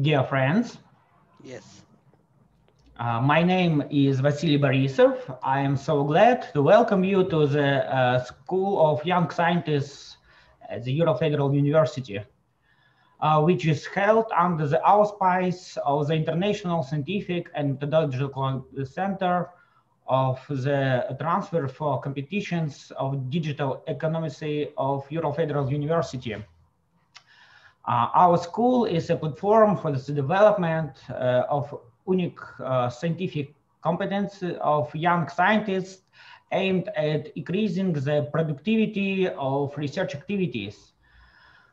Dear friends. Yes. Uh, my name is Vasily Borisov. I am so glad to welcome you to the uh, School of Young Scientists at the Euro Federal University, uh, which is held under the auspice of the International Scientific and Methodological Center of the Transfer for Competitions of Digital Economy of Euro Federal University. Uh, our school is a platform for the development uh, of unique uh, scientific competence of young scientists aimed at increasing the productivity of research activities.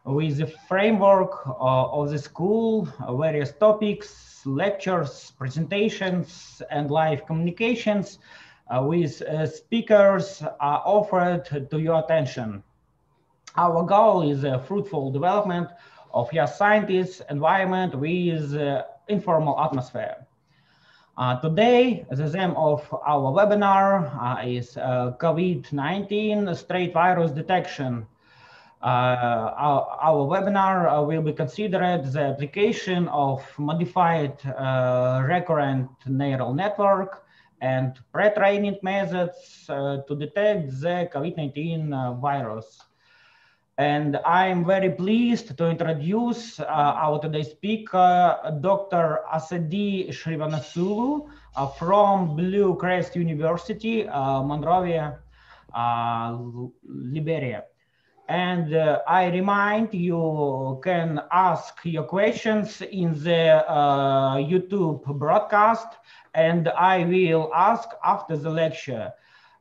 With the framework uh, of the school, various topics, lectures, presentations, and live communications uh, with uh, speakers are offered to your attention. Our goal is a fruitful development of your scientists, environment with uh, informal atmosphere. Uh, today, the theme of our webinar uh, is uh, COVID-19 straight virus detection. Uh, our, our, webinar uh, will be considered the application of modified recurrent neural network and pre-training methods to detect the COVID-19 virus. And I'm very pleased to introduce uh, our today's speaker, Dr. Asadi Shrivanasulu uh, from Blue Crest University, uh, Monrovia, uh, Liberia. And uh, I remind you can ask your questions in the uh, YouTube broadcast, and I will ask after the lecture.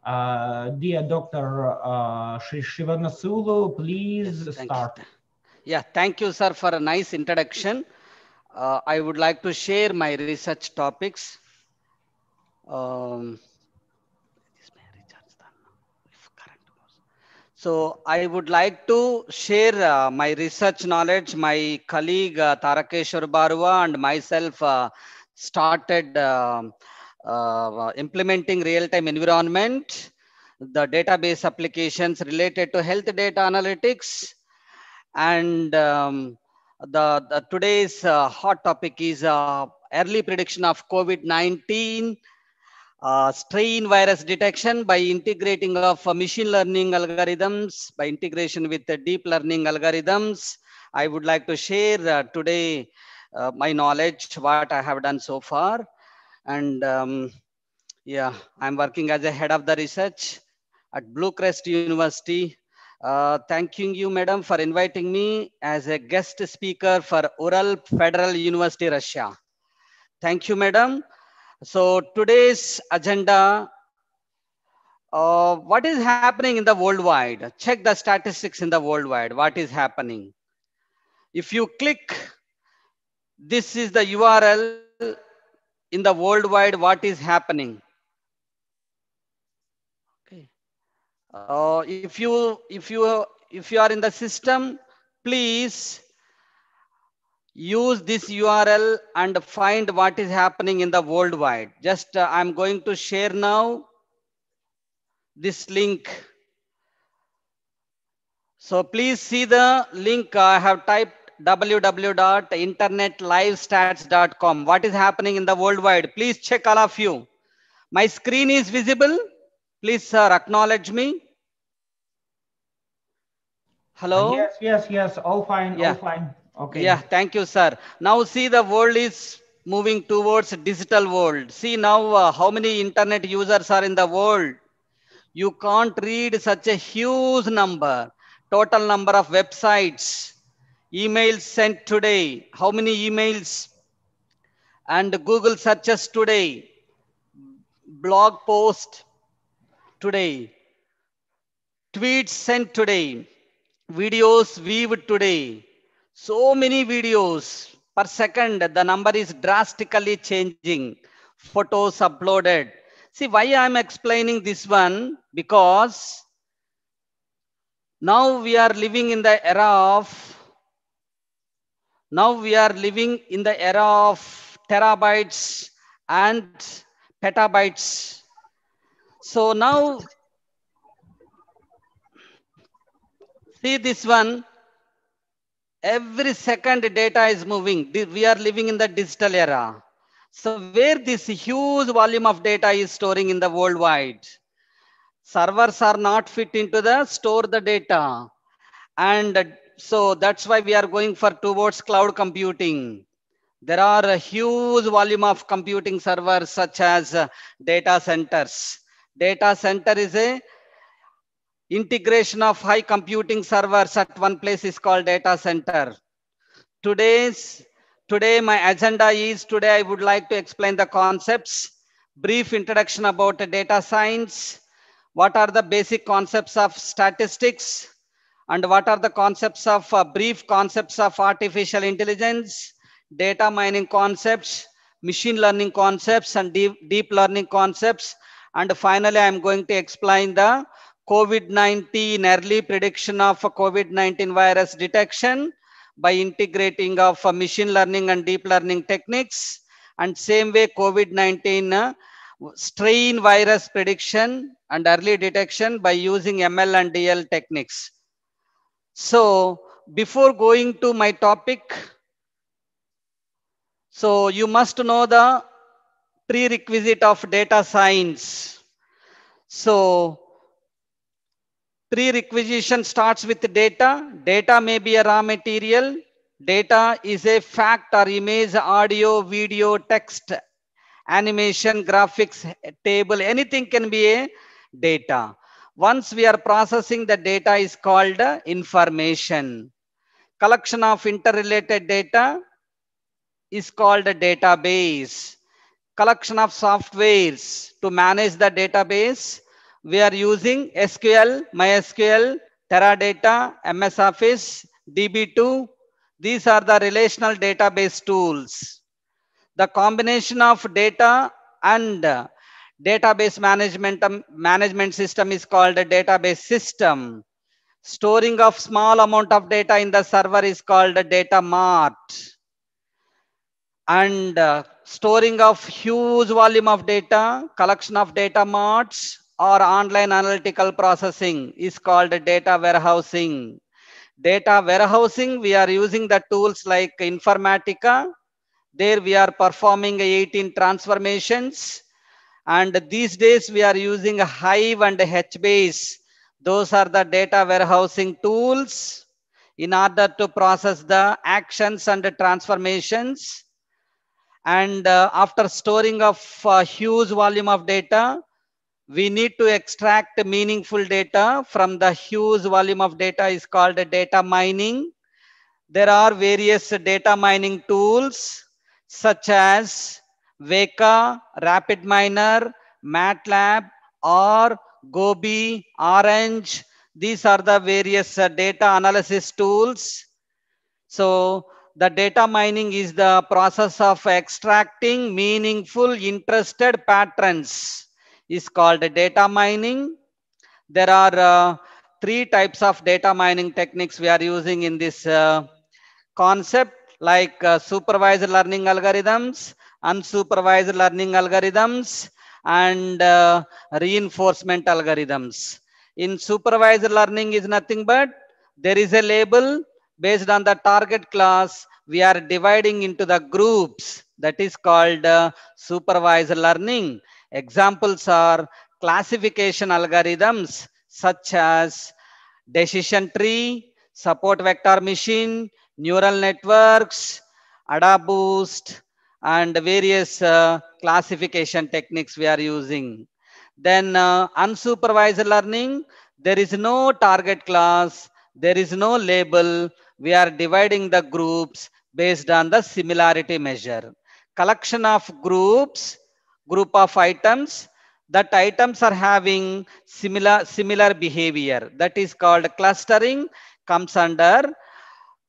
Uh, dear Dr. Uh, Shivanasulu, please yes, start. You. Yeah, thank you, sir, for a nice introduction. Uh, I would like to share my research topics. Um, so I would like to share uh, my research knowledge. My colleague uh, Tarakeshwar Barua and myself uh, started um, uh, uh, implementing real-time environment, the database applications related to health data analytics, and um, the, the, today's uh, hot topic is uh, early prediction of COVID-19 uh, strain virus detection by integrating of machine learning algorithms by integration with the deep learning algorithms. I would like to share uh, today uh, my knowledge, what I have done so far. And um, yeah, I'm working as a head of the research at Bluecrest University. Uh, thanking you, madam, for inviting me as a guest speaker for Ural Federal University, Russia. Thank you, madam. So today's agenda, uh, what is happening in the worldwide? Check the statistics in the worldwide, what is happening. If you click, this is the URL in the worldwide what is happening. Okay. Uh, if you if you if you are in the system, please use this URL and find what is happening in the worldwide. Just uh, I'm going to share now this link. So please see the link I have typed www.internetlivestats.com. What is happening in the worldwide? Please check all of you. My screen is visible. Please, sir, acknowledge me. Hello? Yes, yes, yes. All fine. Yeah. All fine. Okay. Yeah, thank you, sir. Now see the world is moving towards digital world. See now uh, how many internet users are in the world. You can't read such a huge number. Total number of websites Emails sent today, how many emails? And Google searches today, blog post today, tweets sent today, videos viewed today, so many videos per second, the number is drastically changing, photos uploaded. See why I'm explaining this one because now we are living in the era of now we are living in the era of terabytes and petabytes. So now, see this one, every second data is moving. We are living in the digital era. So where this huge volume of data is storing in the worldwide, servers are not fit into the store the data. And so that's why we are going for towards cloud computing. There are a huge volume of computing servers such as uh, data centers. Data center is a integration of high computing servers at one place is called data center. Today's today my agenda is today I would like to explain the concepts, brief introduction about data science, what are the basic concepts of statistics, and what are the concepts of uh, brief concepts of artificial intelligence, data mining concepts, machine learning concepts and deep, deep learning concepts. And finally, I'm going to explain the COVID-19 early prediction of COVID-19 virus detection by integrating of uh, machine learning and deep learning techniques. And same way COVID-19 uh, strain virus prediction and early detection by using ML and DL techniques. So before going to my topic, so you must know the prerequisite of data science. So prerequisition starts with data. Data may be a raw material. Data is a fact or image, audio, video, text, animation, graphics, table, anything can be a data. Once we are processing the data is called information. Collection of interrelated data is called a database. Collection of softwares to manage the database. We are using SQL, MySQL, Teradata, MS Office, DB2. These are the relational database tools. The combination of data and Database management, um, management system is called a database system. Storing of small amount of data in the server is called a data mart. And uh, storing of huge volume of data, collection of data marts or online analytical processing is called data warehousing. Data warehousing, we are using the tools like Informatica. There we are performing 18 transformations and these days we are using Hive and HBase. Those are the data warehousing tools in order to process the actions and the transformations. And uh, after storing of uh, huge volume of data, we need to extract meaningful data from the huge volume of data is called data mining. There are various data mining tools such as Weka, Rapid Miner, MATLAB, or Gobi, Orange. These are the various uh, data analysis tools. So the data mining is the process of extracting meaningful interested patterns is called data mining. There are uh, three types of data mining techniques we are using in this uh, concept like uh, supervised learning algorithms, unsupervised learning algorithms and uh, reinforcement algorithms. In supervised learning is nothing but there is a label based on the target class. We are dividing into the groups that is called uh, supervised learning. Examples are classification algorithms such as decision tree, support vector machine, neural networks, ADA boost, and various uh, classification techniques we are using. Then uh, unsupervised learning, there is no target class, there is no label. We are dividing the groups based on the similarity measure. Collection of groups, group of items, that items are having similar, similar behavior. That is called clustering, comes under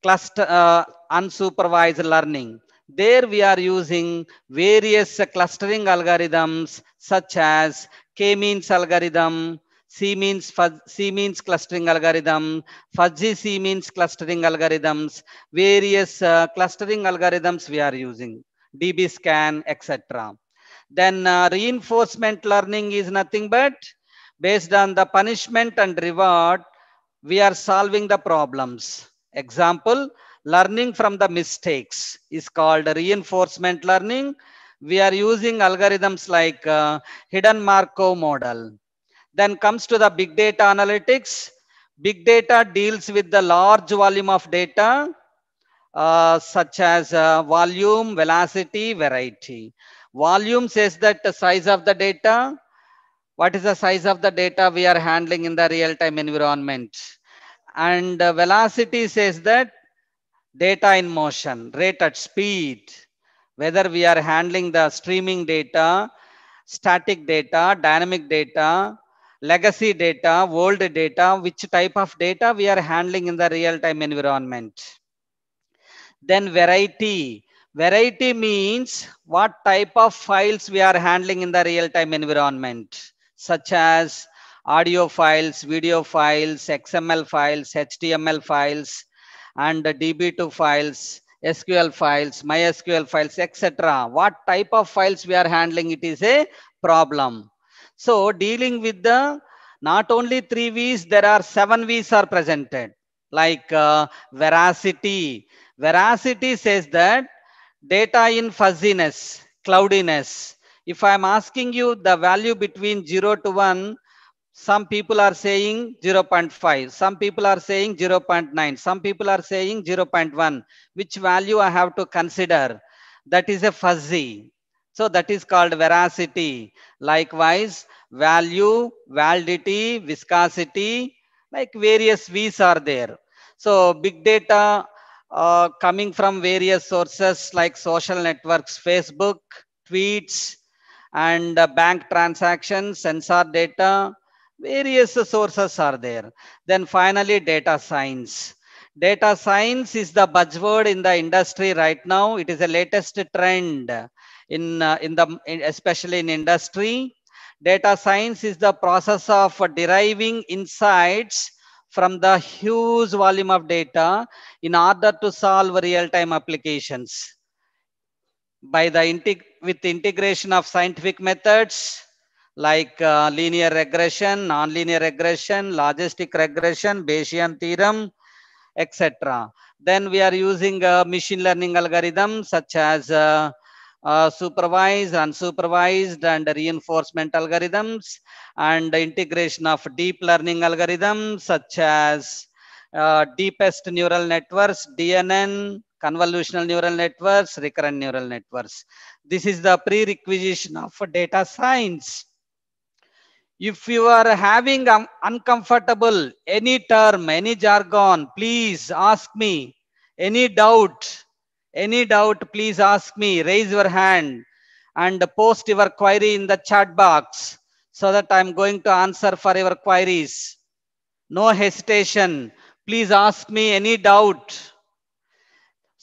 cluster, uh, unsupervised learning there we are using various clustering algorithms such as K-means algorithm, C-means C-means clustering algorithm, fuzzy C-means clustering algorithms, various uh, clustering algorithms we are using, DBScan, etc. Then uh, reinforcement learning is nothing but based on the punishment and reward, we are solving the problems. Example, learning from the mistakes is called reinforcement learning. We are using algorithms like uh, hidden Markov model. Then comes to the big data analytics. Big data deals with the large volume of data uh, such as uh, volume, velocity, variety. Volume says that the size of the data, what is the size of the data we are handling in the real-time environment. And uh, velocity says that data in motion, rate at speed, whether we are handling the streaming data, static data, dynamic data, legacy data, old data, which type of data we are handling in the real-time environment. Then variety. Variety means what type of files we are handling in the real-time environment, such as audio files, video files, XML files, HTML files, and DB2 files, SQL files, MySQL files, etc. What type of files we are handling, it is a problem. So dealing with the not only three V's, there are seven V's are presented like uh, veracity. Veracity says that data in fuzziness, cloudiness. If I'm asking you the value between 0 to 1, some people are saying 0.5. Some people are saying 0.9. Some people are saying 0.1. Which value I have to consider? That is a fuzzy. So that is called veracity. Likewise, value, validity, viscosity, like various V's are there. So big data uh, coming from various sources like social networks, Facebook, tweets, and uh, bank transactions, sensor data, various sources are there. Then finally, data science. Data science is the buzzword in the industry right now. It is the latest trend in, uh, in the, in, especially in industry. Data science is the process of deriving insights from the huge volume of data in order to solve real-time applications. By the integ with integration of scientific methods, like uh, linear regression, nonlinear regression, logistic regression, Bayesian theorem, etc. Then we are using uh, machine learning algorithms such as uh, uh, supervised, unsupervised, and reinforcement algorithms, and integration of deep learning algorithms such as uh, deepest neural networks, DNN, convolutional neural networks, recurrent neural networks. This is the prerequisition of data science if you are having un uncomfortable any term any jargon please ask me any doubt any doubt please ask me raise your hand and post your query in the chat box so that i'm going to answer for your queries no hesitation please ask me any doubt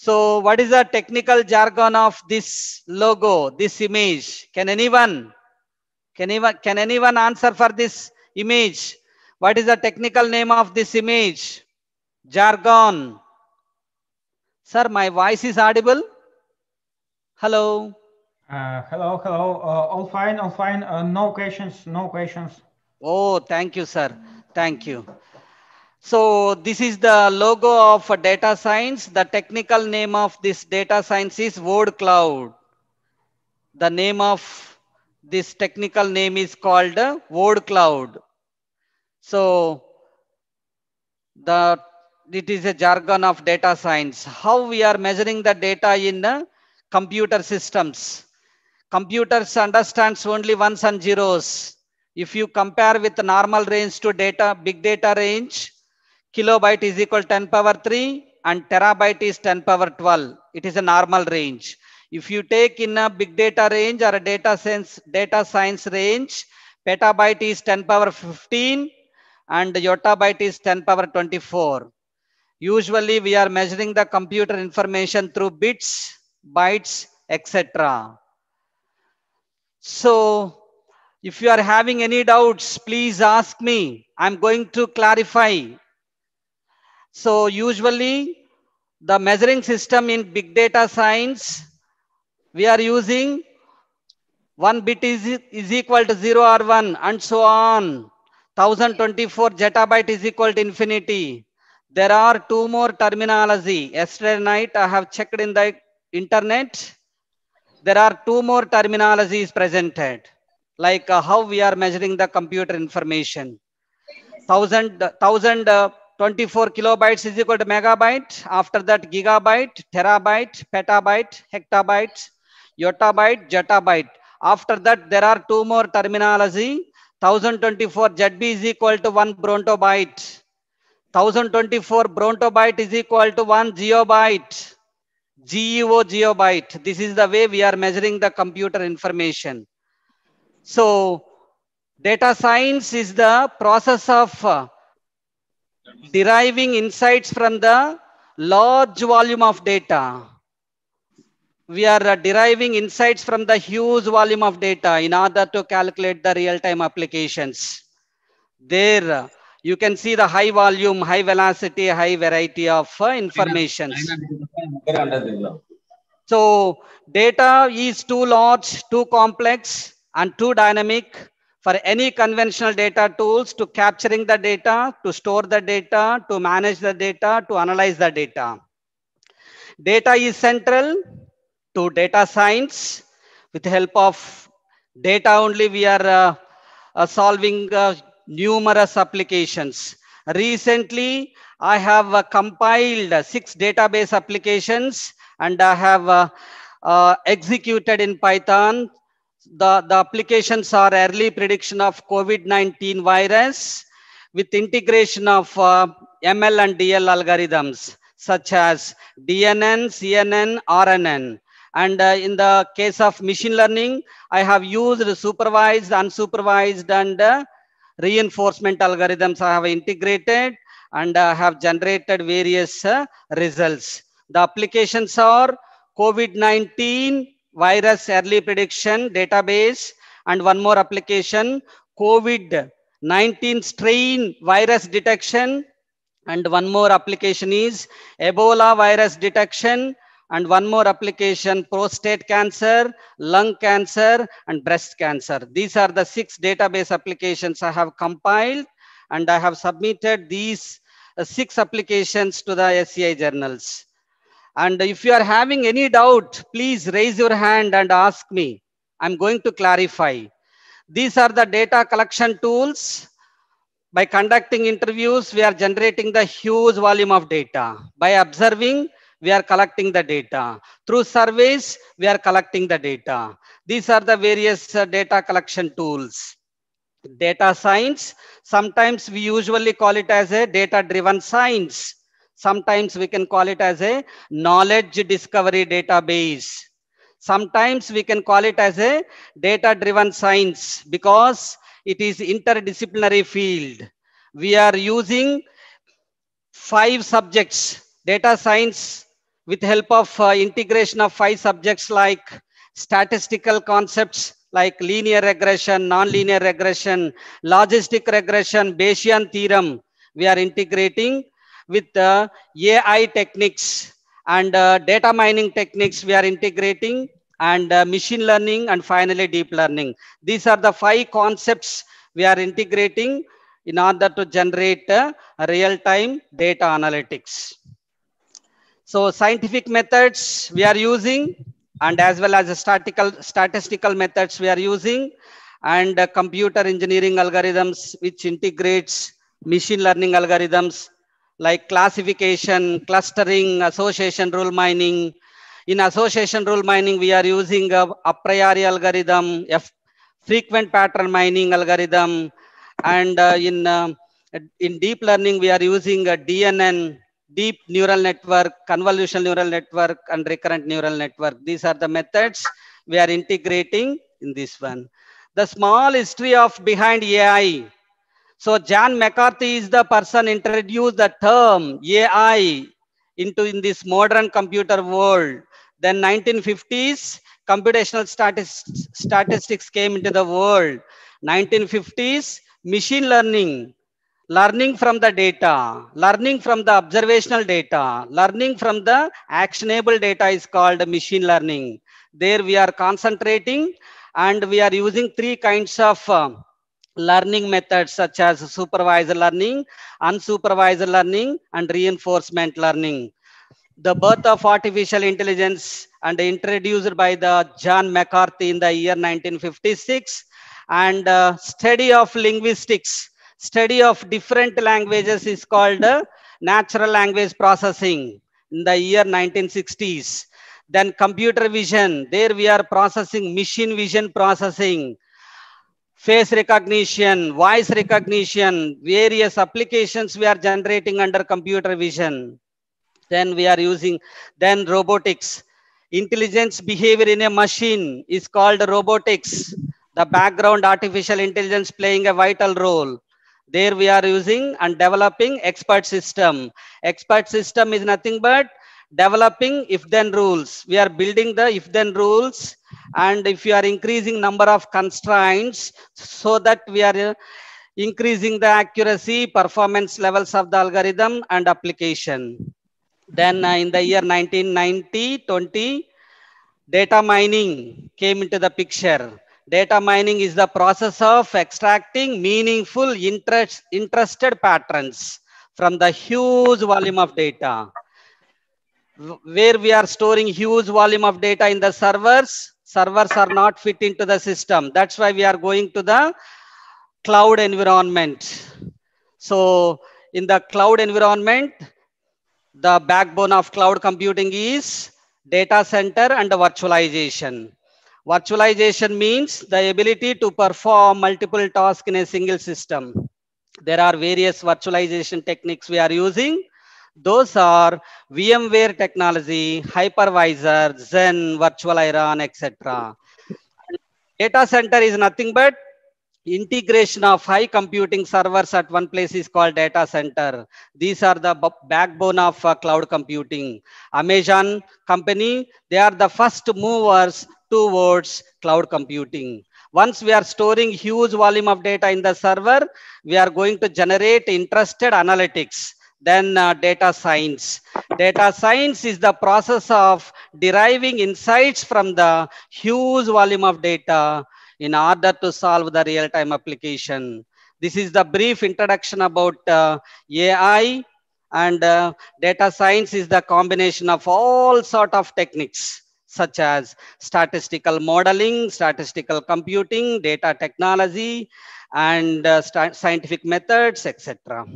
so what is the technical jargon of this logo this image can anyone can anyone, can anyone answer for this image? What is the technical name of this image? Jargon. Sir, my voice is audible. Hello. Uh, hello, hello. Uh, all fine, all fine. Uh, no questions, no questions. Oh, thank you, sir. Thank you. So this is the logo of data science. The technical name of this data science is word cloud. The name of this technical name is called uh, word cloud. So the it is a jargon of data science. How we are measuring the data in uh, computer systems. Computers understands only ones and zeros. If you compare with normal range to data, big data range, kilobyte is equal 10 power 3 and terabyte is 10 power 12. It is a normal range. If you take in a big data range or a data science, data science range, petabyte is 10 power 15 and yottabyte is 10 power 24. Usually we are measuring the computer information through bits, bytes, etc. So if you are having any doubts, please ask me. I'm going to clarify. So usually the measuring system in big data science we are using one bit is, is equal to 0 or 1 and so on. 1024 zettabyte is equal to infinity. There are two more terminology. Yesterday night I have checked in the internet. There are two more terminologies presented. Like uh, how we are measuring the computer information. 1000, 1000 uh, 24 kilobytes is equal to megabyte. After that gigabyte, terabyte, petabyte, hectabyte, yottabyte, byte. After that, there are two more terminology. 1024 ZB is equal to 1 brontobyte. 1024 brontobyte is equal to 1 geobyte. GEO geobyte. This is the way we are measuring the computer information. So data science is the process of uh, deriving insights from the large volume of data we are uh, deriving insights from the huge volume of data in order to calculate the real-time applications. There, uh, you can see the high volume, high velocity, high variety of uh, information. So data is too large, too complex, and too dynamic for any conventional data tools to capturing the data, to store the data, to manage the data, to analyze the data. Data is central, to data science. With the help of data only, we are uh, uh, solving uh, numerous applications. Recently, I have compiled six database applications and I have uh, executed in Python. The, the applications are early prediction of COVID-19 virus with integration of uh, ML and DL algorithms such as DNN, CNN, RNN. And uh, in the case of machine learning, I have used supervised, unsupervised, and uh, reinforcement algorithms I have integrated and uh, have generated various uh, results. The applications are COVID-19 virus early prediction database and one more application, COVID-19 strain virus detection and one more application is Ebola virus detection and one more application prostate cancer, lung cancer and breast cancer. These are the six database applications I have compiled and I have submitted these uh, six applications to the SCI journals. And if you are having any doubt, please raise your hand and ask me. I'm going to clarify. These are the data collection tools. By conducting interviews, we are generating the huge volume of data. By observing, we are collecting the data. Through surveys, we are collecting the data. These are the various uh, data collection tools. Data science, sometimes we usually call it as a data-driven science. Sometimes we can call it as a knowledge discovery database. Sometimes we can call it as a data-driven science because it is interdisciplinary field. We are using five subjects data science with help of uh, integration of five subjects like statistical concepts like linear regression, nonlinear regression, logistic regression, Bayesian theorem, we are integrating with uh, AI techniques and uh, data mining techniques we are integrating and uh, machine learning and finally deep learning. These are the five concepts we are integrating in order to generate uh, real-time data analytics. So scientific methods we are using and as well as statistical, statistical methods we are using and uh, computer engineering algorithms which integrates machine learning algorithms like classification, clustering, association rule mining. In association rule mining, we are using a, a priori algorithm, frequent pattern mining algorithm, and uh, in uh, in deep learning, we are using a DNN deep neural network, convolutional neural network, and recurrent neural network. These are the methods we are integrating in this one. The small history of behind AI. So John McCarthy is the person introduced the term AI into in this modern computer world. Then 1950s, computational statistics, statistics came into the world. 1950s, machine learning learning from the data, learning from the observational data, learning from the actionable data is called machine learning. There we are concentrating and we are using three kinds of uh, learning methods such as supervised learning, unsupervised learning, and reinforcement learning. The birth of artificial intelligence and introduced by the John McCarthy in the year 1956 and uh, study of linguistics study of different languages is called natural language processing in the year 1960s. Then computer vision, there we are processing machine vision processing, face recognition, voice recognition, various applications we are generating under computer vision. Then we are using, then robotics. Intelligence behavior in a machine is called robotics. The background artificial intelligence playing a vital role there we are using and developing expert system expert system is nothing but developing if then rules we are building the if then rules and if you are increasing number of constraints so that we are uh, increasing the accuracy performance levels of the algorithm and application then uh, in the year 1990 20 data mining came into the picture Data mining is the process of extracting meaningful interest, interested patterns from the huge volume of data. Where we are storing huge volume of data in the servers, servers are not fit into the system. That's why we are going to the cloud environment. So in the cloud environment, the backbone of cloud computing is data center and virtualization. Virtualization means the ability to perform multiple tasks in a single system. There are various virtualization techniques we are using. Those are VMware technology, hypervisor, Zen, virtual iron, etc. Data center is nothing but integration of high computing servers at one place is called data center. These are the backbone of uh, cloud computing. Amazon company, they are the first movers towards cloud computing. Once we are storing huge volume of data in the server, we are going to generate interested analytics then uh, data science. Data science is the process of deriving insights from the huge volume of data in order to solve the real-time application. This is the brief introduction about uh, AI and uh, data science is the combination of all sort of techniques such as statistical modeling, statistical computing, data technology, and uh, scientific methods, etc.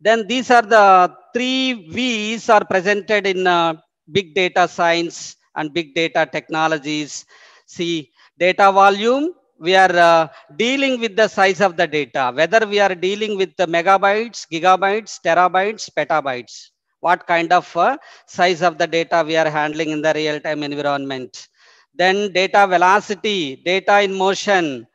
Then these are the three V's are presented in uh, big data science and big data technologies. See, data volume, we are uh, dealing with the size of the data, whether we are dealing with the megabytes, gigabytes, terabytes, petabytes what kind of uh, size of the data we are handling in the real-time environment. Then data velocity, data in motion,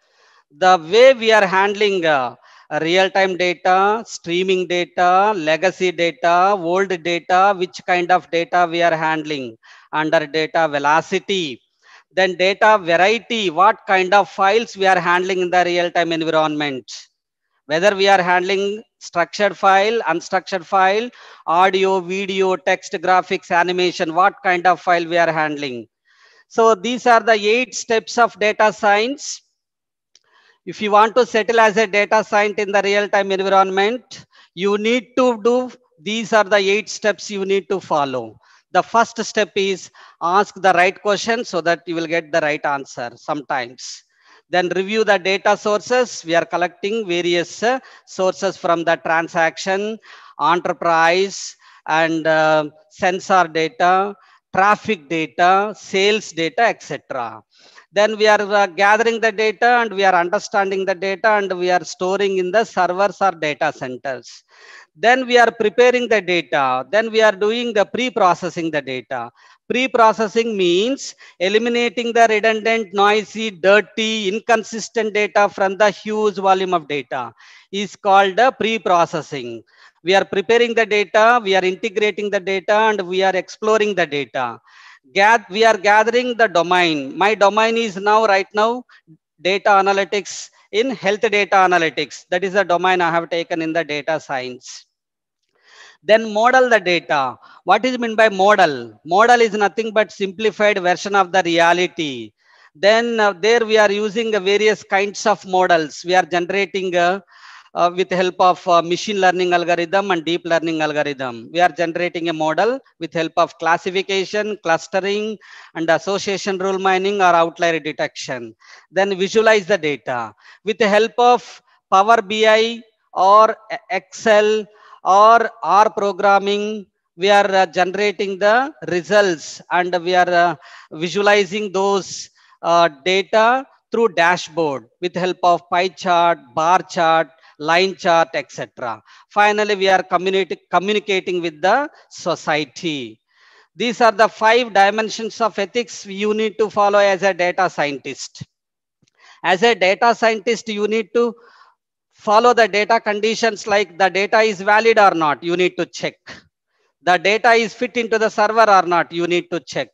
the way we are handling uh, real-time data, streaming data, legacy data, old data, which kind of data we are handling under data velocity. Then data variety, what kind of files we are handling in the real-time environment. Whether we are handling structured file, unstructured file, audio, video, text, graphics, animation, what kind of file we are handling. So these are the eight steps of data science. If you want to settle as a data scientist in the real-time environment, you need to do, these are the eight steps you need to follow. The first step is ask the right question so that you will get the right answer sometimes then review the data sources. We are collecting various uh, sources from the transaction, enterprise, and uh, sensor data, traffic data, sales data, etc. Then we are uh, gathering the data and we are understanding the data and we are storing in the servers or data centers then we are preparing the data then we are doing the pre-processing the data pre-processing means eliminating the redundant noisy dirty inconsistent data from the huge volume of data is called pre-processing we are preparing the data we are integrating the data and we are exploring the data we are gathering the domain my domain is now right now data analytics in health data analytics. That is the domain I have taken in the data science. Then model the data. What is meant by model? Model is nothing but simplified version of the reality. Then uh, there we are using uh, various kinds of models. We are generating uh, uh, with help of uh, machine learning algorithm and deep learning algorithm. We are generating a model with help of classification, clustering, and association rule mining or outlier detection. Then visualize the data. With the help of Power BI or Excel or R programming, we are uh, generating the results and we are uh, visualizing those uh, data through dashboard with help of pie chart, bar chart, line chart, etc. Finally, we are communicating with the society. These are the five dimensions of ethics you need to follow as a data scientist. As a data scientist, you need to follow the data conditions like the data is valid or not, you need to check. The data is fit into the server or not, you need to check.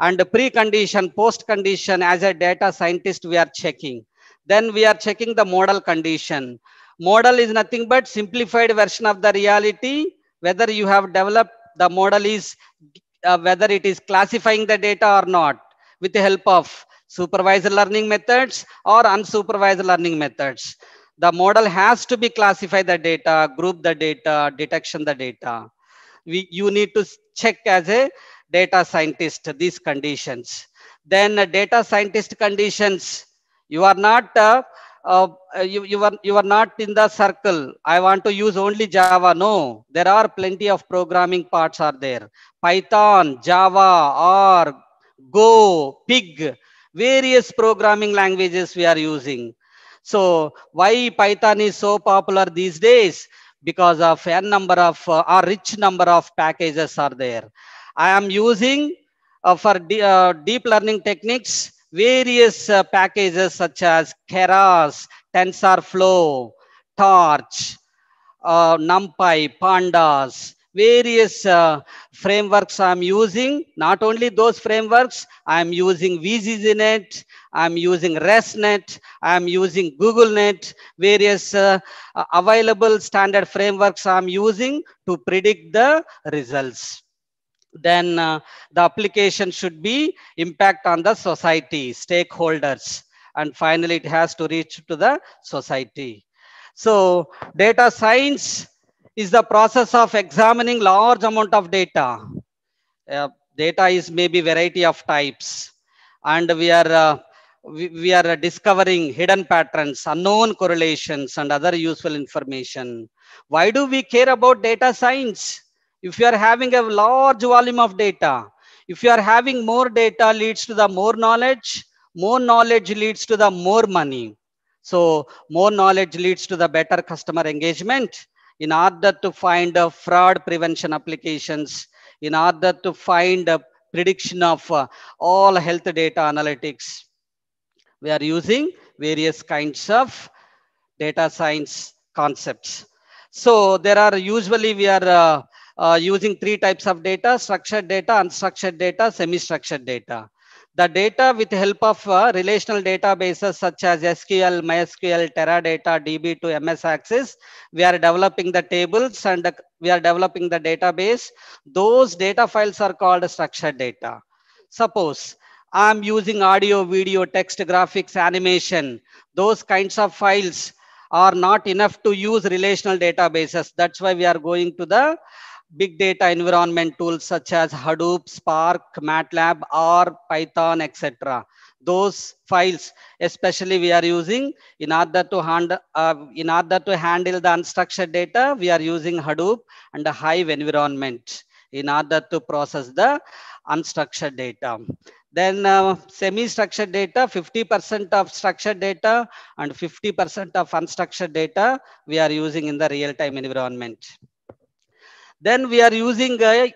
And pre-condition, post-condition, as a data scientist, we are checking. Then we are checking the modal condition. Modal is nothing but simplified version of the reality. Whether you have developed the model is uh, whether it is classifying the data or not with the help of supervised learning methods or unsupervised learning methods. The model has to be classify the data, group the data, detection the data. We, you need to check as a data scientist these conditions. Then data scientist conditions you are not uh, uh, you, you are you are not in the circle i want to use only java no there are plenty of programming parts are there python java or go pig various programming languages we are using so why python is so popular these days because of a number of uh, a rich number of packages are there i am using uh, for de uh, deep learning techniques various uh, packages such as Keras, TensorFlow, Torch, uh, NumPy, Pandas, various uh, frameworks I'm using. Not only those frameworks, I'm using VZNet, I'm using ResNet, I'm using GoogleNet, various uh, available standard frameworks I'm using to predict the results then uh, the application should be impact on the society, stakeholders. And finally, it has to reach to the society. So data science is the process of examining large amount of data. Uh, data is maybe variety of types. And we are, uh, we, we are discovering hidden patterns, unknown correlations and other useful information. Why do we care about data science? If you are having a large volume of data, if you are having more data leads to the more knowledge, more knowledge leads to the more money. So more knowledge leads to the better customer engagement in order to find a uh, fraud prevention applications, in order to find a uh, prediction of uh, all health data analytics. We are using various kinds of data science concepts. So there are usually we are uh, uh, using three types of data, structured data, unstructured data, semi-structured data. The data with help of uh, relational databases such as SQL, MySQL, Teradata, DB to MS Access, we are developing the tables and we are developing the database. Those data files are called structured data. Suppose I'm using audio, video, text, graphics, animation. Those kinds of files are not enough to use relational databases. That's why we are going to the big data environment tools such as Hadoop, Spark, MATLAB, or Python, etc. Those files, especially we are using in order to hand, uh, in order to handle the unstructured data, we are using Hadoop and a Hive environment in order to process the unstructured data. Then uh, semi-structured data, 50% of structured data and 50% of unstructured data we are using in the real-time environment then we are using a uh,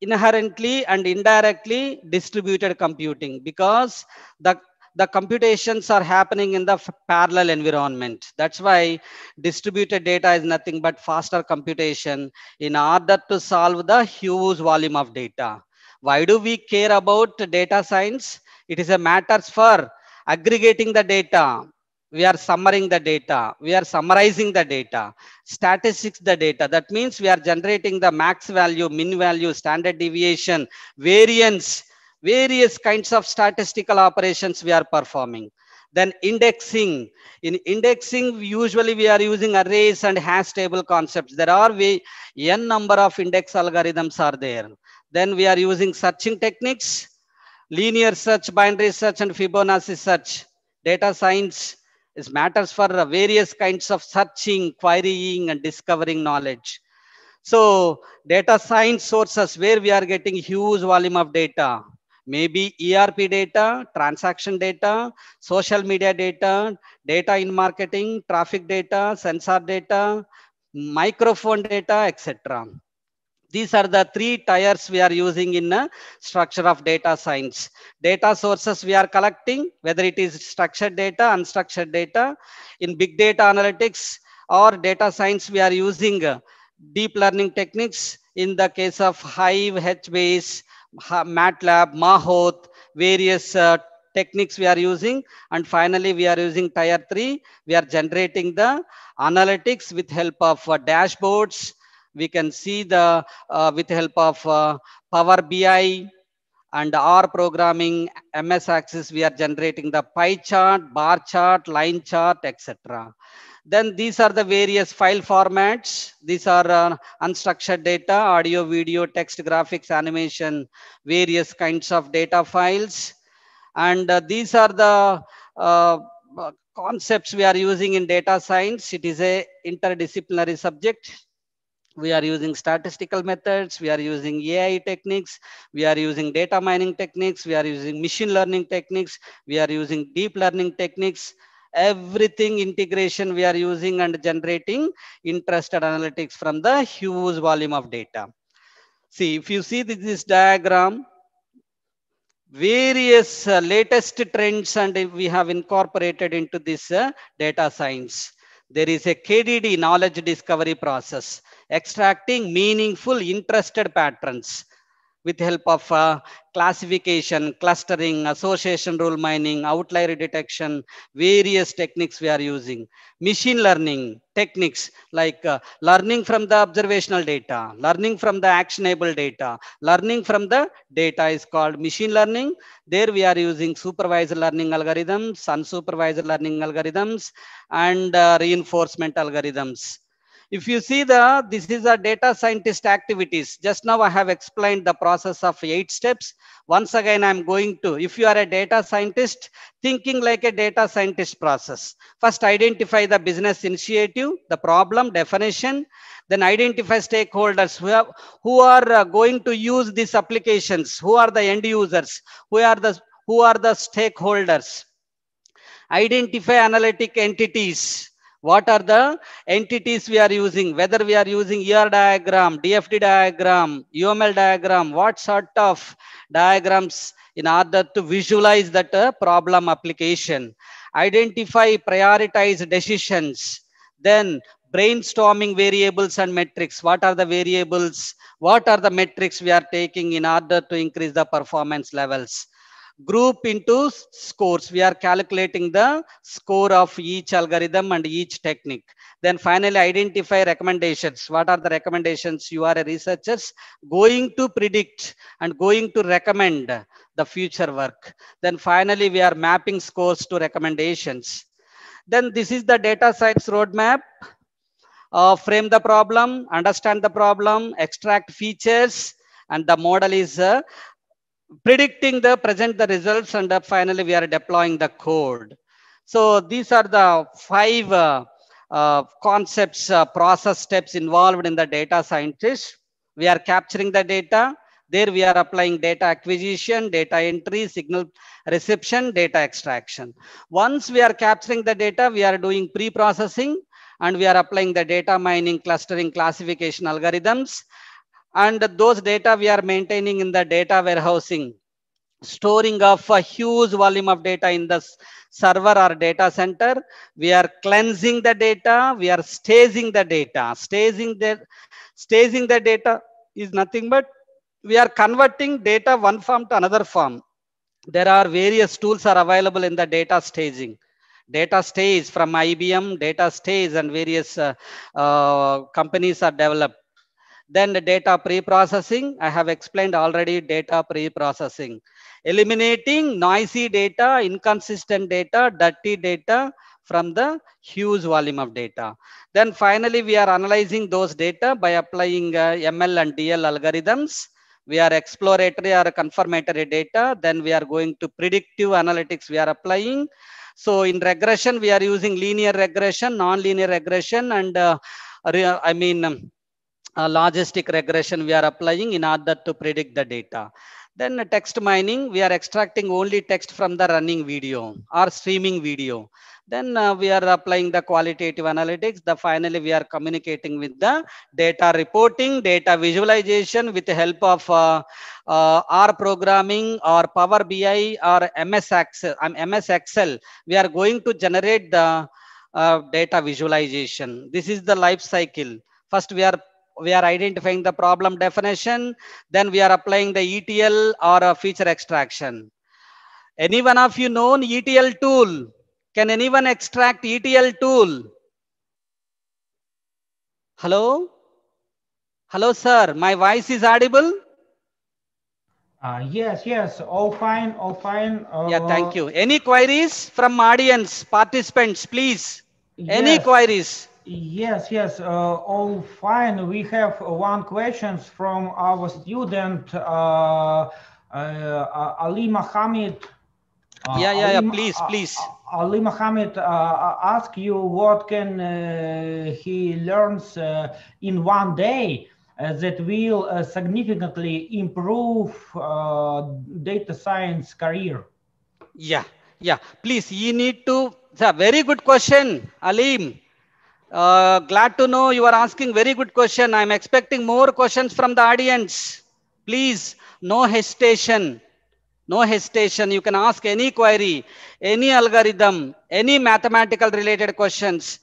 inherently and indirectly distributed computing because the the computations are happening in the parallel environment. That's why distributed data is nothing but faster computation in order to solve the huge volume of data. Why do we care about data science? It is a matter for aggregating the data, we are summarizing the data. We are summarizing the data. Statistics, the data. That means we are generating the max value, min value, standard deviation, variance, various kinds of statistical operations we are performing. Then indexing. In indexing, usually we are using arrays and hash table concepts. There are we, n number of index algorithms are there. Then we are using searching techniques, linear search, binary search, and Fibonacci search, data science, is matters for various kinds of searching, querying, and discovering knowledge. So data science sources where we are getting huge volume of data, maybe ERP data, transaction data, social media data, data in marketing, traffic data, sensor data, microphone data, etc. These are the three tires we are using in a uh, structure of data science. Data sources we are collecting, whether it is structured data, unstructured data. In big data analytics or data science, we are using uh, deep learning techniques. In the case of Hive, HBase, MATLAB, Mahout, various uh, techniques we are using. And finally, we are using tier three. We are generating the analytics with help of uh, dashboards, we can see the uh, with help of uh, Power BI and R programming, MS axis, we are generating the pie chart, bar chart, line chart, etc. Then these are the various file formats. These are uh, unstructured data, audio, video, text, graphics, animation, various kinds of data files. And uh, these are the uh, concepts we are using in data science. It is a interdisciplinary subject we are using statistical methods, we are using AI techniques, we are using data mining techniques, we are using machine learning techniques, we are using deep learning techniques, everything integration we are using and generating interested analytics from the huge volume of data. See, if you see this diagram, various uh, latest trends and we have incorporated into this uh, data science there is a KDD knowledge discovery process, extracting meaningful interested patterns with help of uh, classification, clustering, association rule mining, outlier detection, various techniques we are using. Machine learning techniques like uh, learning from the observational data, learning from the actionable data, learning from the data is called machine learning. There we are using supervised learning algorithms, unsupervised learning algorithms, and uh, reinforcement algorithms. If you see the, this is a data scientist activities. Just now I have explained the process of eight steps. Once again, I'm going to, if you are a data scientist, thinking like a data scientist process. First, identify the business initiative, the problem definition, then identify stakeholders who, have, who are uh, going to use these applications, who are the end users, who are the, who are the stakeholders. Identify analytic entities, what are the entities we are using, whether we are using ER diagram, DFT diagram, UML diagram, what sort of diagrams in order to visualize that uh, problem application, identify prioritize decisions, then brainstorming variables and metrics. What are the variables? What are the metrics we are taking in order to increase the performance levels? group into scores. We are calculating the score of each algorithm and each technique. Then finally identify recommendations. What are the recommendations you are researchers going to predict and going to recommend the future work. Then finally we are mapping scores to recommendations. Then this is the data science roadmap. Uh, frame the problem, understand the problem, extract features, and the model is uh, predicting the present the results and uh, finally we are deploying the code. So these are the five uh, uh, concepts, uh, process steps involved in the data scientist. We are capturing the data. There we are applying data acquisition, data entry, signal reception, data extraction. Once we are capturing the data, we are doing pre-processing and we are applying the data mining, clustering, classification algorithms and those data we are maintaining in the data warehousing storing of a huge volume of data in the server or data center we are cleansing the data we are staging the data staging the staging the data is nothing but we are converting data one form to another form there are various tools are available in the data staging data stage from ibm data stage and various uh, uh, companies are developed then the data pre-processing, I have explained already data pre-processing. Eliminating noisy data, inconsistent data, dirty data from the huge volume of data. Then finally, we are analyzing those data by applying uh, ML and DL algorithms. We are exploratory or confirmatory data. Then we are going to predictive analytics we are applying. So in regression, we are using linear regression, non-linear regression, and uh, I mean, um, uh, logistic regression we are applying in order to predict the data. Then uh, text mining, we are extracting only text from the running video or streaming video. Then uh, we are applying the qualitative analytics. The finally we are communicating with the data reporting, data visualization with the help of uh, uh, R programming or Power BI or MS Excel. Um, MS Excel. We are going to generate the uh, data visualization. This is the life cycle. First we are we are identifying the problem definition, then we are applying the ETL or a feature extraction. Any one of you known ETL tool? Can anyone extract ETL tool? Hello? Hello, sir. My voice is audible? Uh, yes, yes. All fine, all fine. Uh, yeah, thank you. Any queries from audience, participants, please? Yes. Any queries? Yes, yes, uh, all fine. We have uh, one questions from our student, uh, uh, Ali Mohammed. Uh, yeah, yeah, Ali, yeah, please, uh, please. Ali Mohammed ask you what can he learns in one day that will significantly improve data science career. Yeah, yeah, please, you need to, it's a very good question, Alim uh, glad to know you are asking very good question. I'm expecting more questions from the audience. Please, no hesitation. No hesitation. You can ask any query, any algorithm, any mathematical related questions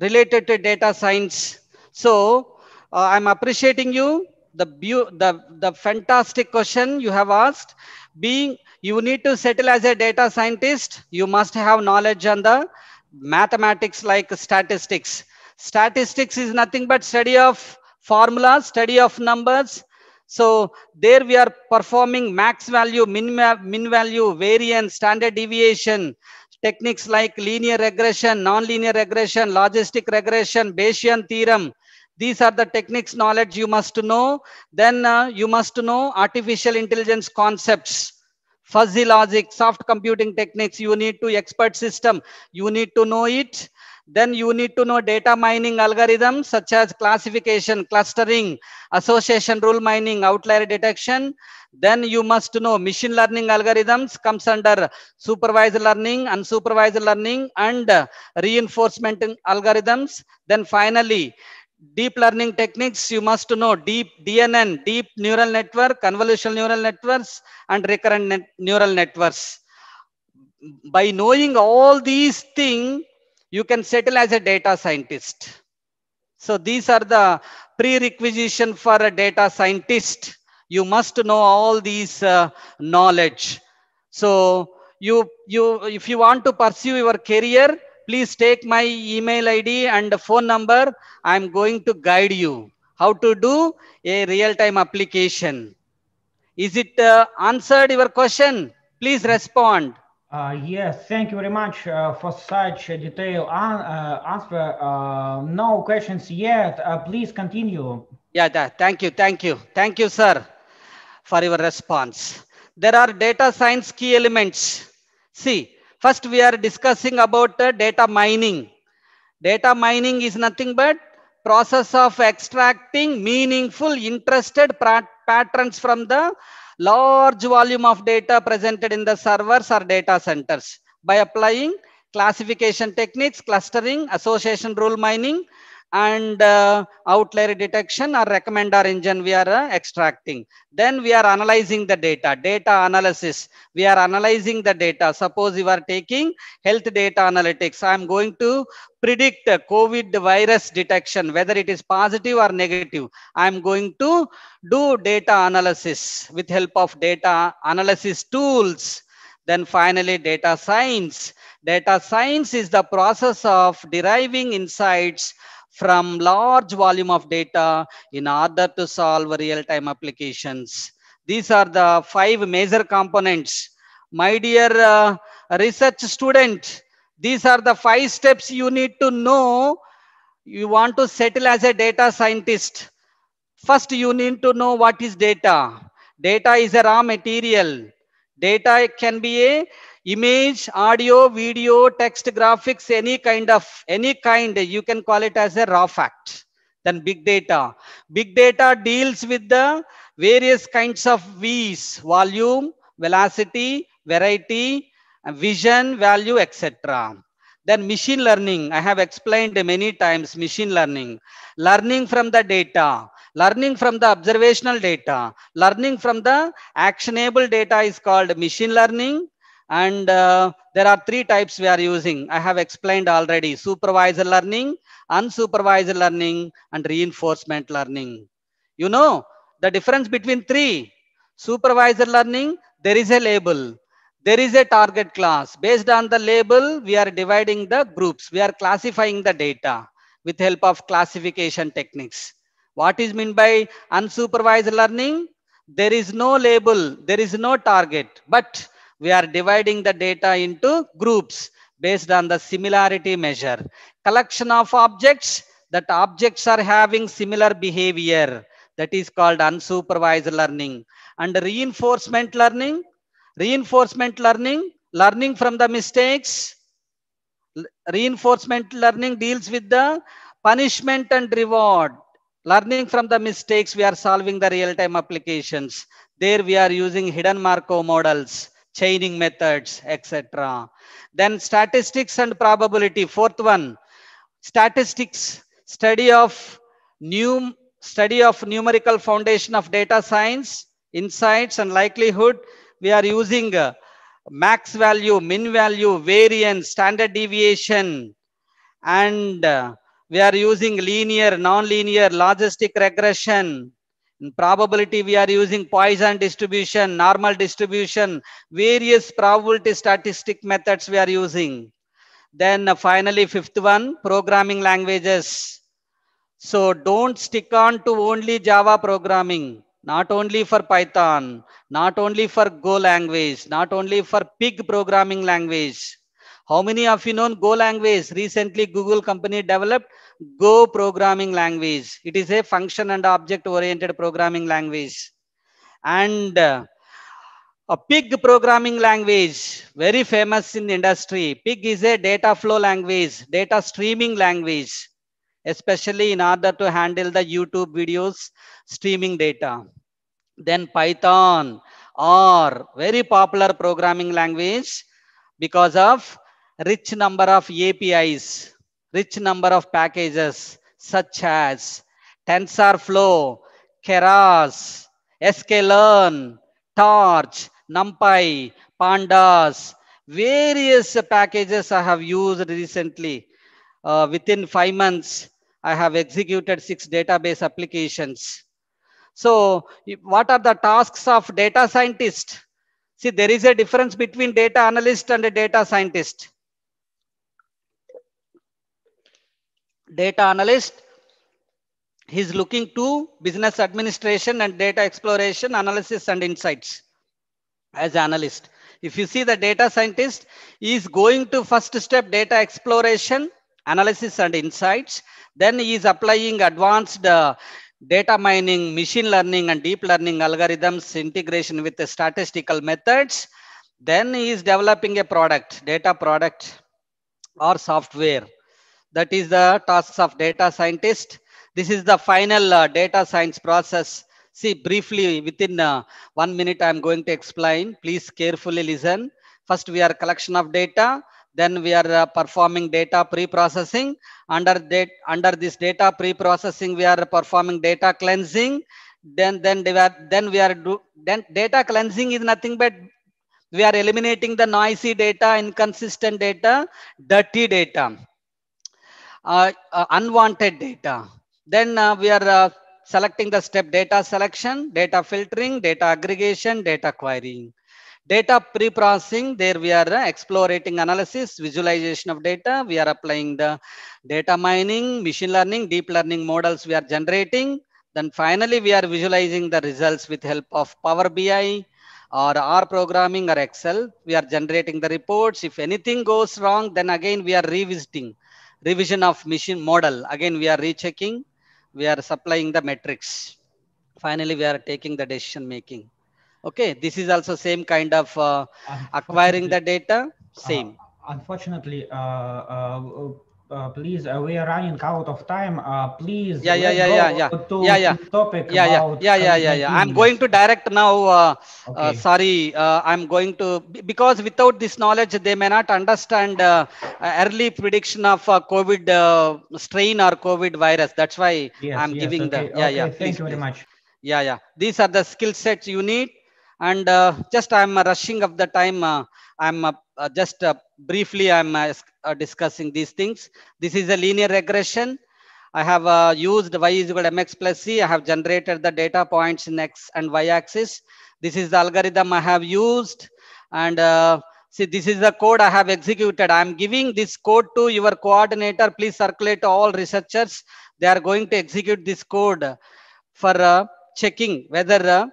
related to data science. So uh, I'm appreciating you. The, the, the fantastic question you have asked. Being you need to settle as a data scientist, you must have knowledge on the mathematics like statistics. Statistics is nothing but study of formulas, study of numbers. So there we are performing max value, min, min value, variance, standard deviation, techniques like linear regression, nonlinear regression, logistic regression, Bayesian theorem. These are the techniques knowledge you must know. Then uh, you must know artificial intelligence concepts fuzzy logic, soft computing techniques. You need to expert system. You need to know it. Then you need to know data mining algorithms such as classification, clustering, association rule mining, outlier detection. Then you must know machine learning algorithms comes under supervised learning, unsupervised learning and reinforcement algorithms. Then finally, deep learning techniques you must know deep dnn deep neural network convolutional neural networks and recurrent net neural networks by knowing all these things you can settle as a data scientist so these are the prerequisition for a data scientist you must know all these uh, knowledge so you you if you want to pursue your career please take my email ID and phone number. I'm going to guide you how to do a real-time application. Is it uh, answered your question? Please respond. Uh, yes, thank you very much uh, for such a detailed uh, answer. Uh, no questions yet. Uh, please continue. Yeah, that, thank you, thank you. Thank you, sir, for your response. There are data science key elements. See, First, we are discussing about uh, data mining. Data mining is nothing but process of extracting meaningful interested patterns from the large volume of data presented in the servers or data centers by applying classification techniques, clustering, association rule mining, and uh, outlier detection or recommender engine we are uh, extracting. Then we are analyzing the data, data analysis. We are analyzing the data. Suppose you are taking health data analytics. I'm going to predict COVID virus detection, whether it is positive or negative. I'm going to do data analysis with help of data analysis tools. Then finally, data science. Data science is the process of deriving insights from large volume of data in order to solve real-time applications. These are the five major components. My dear uh, research student, these are the five steps you need to know you want to settle as a data scientist. First, you need to know what is data. Data is a raw material. Data can be a image, audio, video, text, graphics, any kind of, any kind, you can call it as a raw fact. Then big data. Big data deals with the various kinds of V's, volume, velocity, variety, vision, value, etc. Then machine learning, I have explained many times machine learning. Learning from the data learning from the observational data learning from the actionable data is called machine learning and uh, there are three types we are using i have explained already supervisor learning unsupervised learning and reinforcement learning you know the difference between three supervisor learning there is a label there is a target class based on the label we are dividing the groups we are classifying the data with help of classification techniques what is meant by unsupervised learning? There is no label, there is no target, but we are dividing the data into groups based on the similarity measure. Collection of objects, that objects are having similar behavior. That is called unsupervised learning. And reinforcement learning, reinforcement learning, learning from the mistakes. Reinforcement learning deals with the punishment and reward. Learning from the mistakes, we are solving the real-time applications. There we are using hidden Markov models, chaining methods, etc. Then statistics and probability, fourth one. Statistics, study of new study of numerical foundation of data science, insights and likelihood. We are using uh, max value, min value, variance, standard deviation, and uh, we are using linear, non-linear, logistic regression. In probability, we are using Poisson distribution, normal distribution, various probability statistic methods we are using. Then uh, finally, fifth one, programming languages. So don't stick on to only Java programming, not only for Python, not only for Go language, not only for Pig programming language how many of you know Go language? Recently, Google company developed Go programming language. It is a function and object oriented programming language. And uh, a pig programming language, very famous in industry. Pig is a data flow language, data streaming language, especially in order to handle the YouTube videos streaming data. Then Python, R, very popular programming language because of rich number of APIs, rich number of packages such as TensorFlow, Keras, sklearn, Torch, NumPy, Pandas, various packages I have used recently. Uh, within five months, I have executed six database applications. So what are the tasks of data scientist? See, there is a difference between data analyst and a data scientist. data analyst he's looking to business administration and data exploration analysis and insights as analyst if you see the data scientist is going to first step data exploration analysis and insights then he is applying advanced uh, data mining machine learning and deep learning algorithms integration with the statistical methods then he is developing a product data product or software that is the tasks of data scientist. This is the final uh, data science process. See, briefly, within uh, one minute, I'm going to explain. Please carefully listen. First, we are collection of data. Then we are uh, performing data pre-processing. Under, that, under this data pre-processing, we are performing data cleansing. Then, then, then we are do, then data cleansing is nothing but we are eliminating the noisy data, inconsistent data, dirty data. Uh, uh, unwanted data. Then uh, we are selecting the step data selection, data filtering, data aggregation, data querying. Data pre-processing, there we are exploring analysis, visualization of data. We are applying the data mining, machine learning, deep learning models we are generating. Then finally, we are visualizing the results with help of Power BI or R programming or Excel. We are generating the reports. If anything goes wrong, then again, we are revisiting revision of machine model. Again, we are rechecking. We are supplying the metrics. Finally, we are taking the decision making. Okay, this is also same kind of uh, acquiring the data, same. Uh, unfortunately, uh, uh uh, please, uh, we are running out of time. Uh, please, yeah, yeah, yeah, yeah, yeah, to yeah, yeah, topic yeah, about yeah, yeah, yeah, yeah. I'm going to direct now. Uh, uh, okay. sorry, uh, I'm going to because without this knowledge, they may not understand early prediction of COVID strain or COVID virus. That's why yes, I'm yes, giving okay, the yeah, okay, yeah. Thank please, you very much. Yeah, yeah. These are the skill sets you need, and just I'm rushing of the time. I'm uh, just uh, briefly, I'm uh, discussing these things. This is a linear regression. I have uh, used y is equal to mx plus c. I have generated the data points in x and y axis. This is the algorithm I have used. And uh, see, this is the code I have executed. I'm giving this code to your coordinator. Please circulate all researchers. They are going to execute this code for uh, checking whether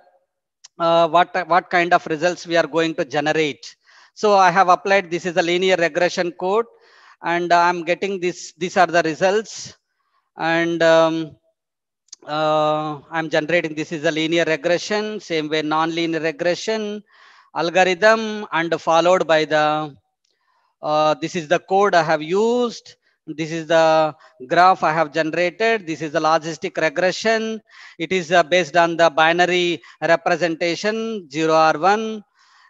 what, what kind of results we are going to generate. So I have applied, this is a linear regression code and I'm getting this, these are the results. And um, uh, I'm generating, this is a linear regression, same way non-linear regression algorithm and followed by the, uh, this is the code I have used this is the graph I have generated. This is the logistic regression. It is uh, based on the binary representation 0 or 1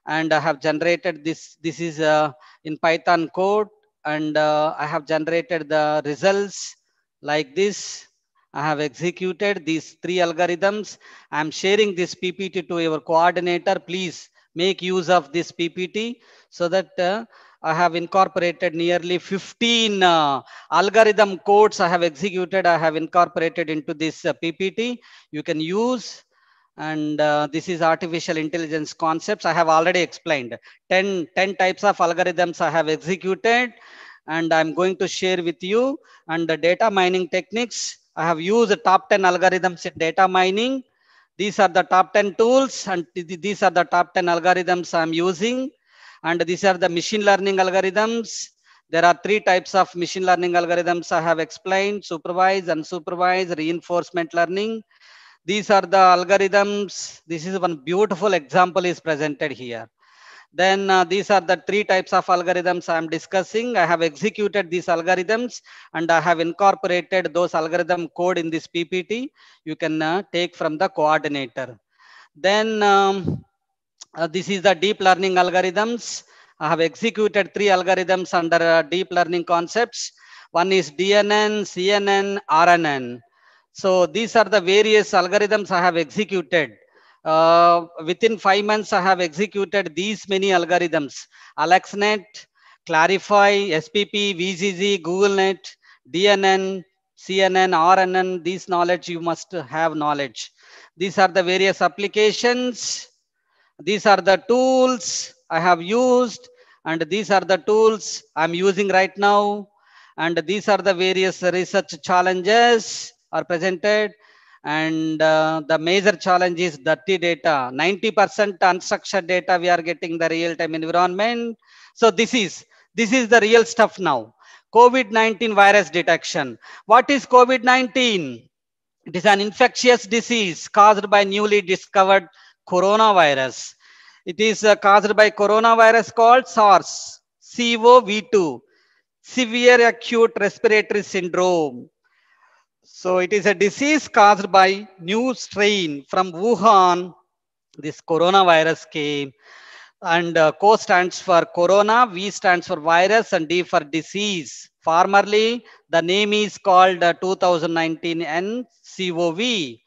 and I have generated this. This is uh, in Python code and uh, I have generated the results like this. I have executed these three algorithms. I'm sharing this PPT to your coordinator. Please make use of this PPT so that uh, I have incorporated nearly 15 uh, algorithm codes I have executed. I have incorporated into this uh, PPT. You can use and uh, this is artificial intelligence concepts i have already explained 10 10 types of algorithms i have executed and i'm going to share with you and the data mining techniques i have used top 10 algorithms in data mining these are the top 10 tools and th these are the top 10 algorithms i'm using and these are the machine learning algorithms there are three types of machine learning algorithms i have explained supervised unsupervised reinforcement learning these are the algorithms. This is one beautiful example is presented here. Then uh, these are the three types of algorithms I am discussing. I have executed these algorithms and I have incorporated those algorithm code in this PPT. You can uh, take from the coordinator. Then um, uh, this is the deep learning algorithms. I have executed three algorithms under uh, deep learning concepts. One is DNN, CNN, RNN. So these are the various algorithms I have executed. Uh, within five months, I have executed these many algorithms. AlexNet, Clarify, SPP, VGG, GoogleNet, DNN, CNN, RNN, these knowledge, you must have knowledge. These are the various applications. These are the tools I have used. And these are the tools I'm using right now. And these are the various research challenges are presented and uh, the major challenge is dirty data 90% unstructured data we are getting the real time environment so this is this is the real stuff now covid-19 virus detection what is covid-19 it is an infectious disease caused by newly discovered coronavirus it is uh, caused by coronavirus called sars cov2 severe acute respiratory syndrome so it is a disease caused by new strain from Wuhan. This coronavirus came and uh, CO stands for corona, V stands for virus and D for disease. Formerly, the name is called uh, 2019 NCOV.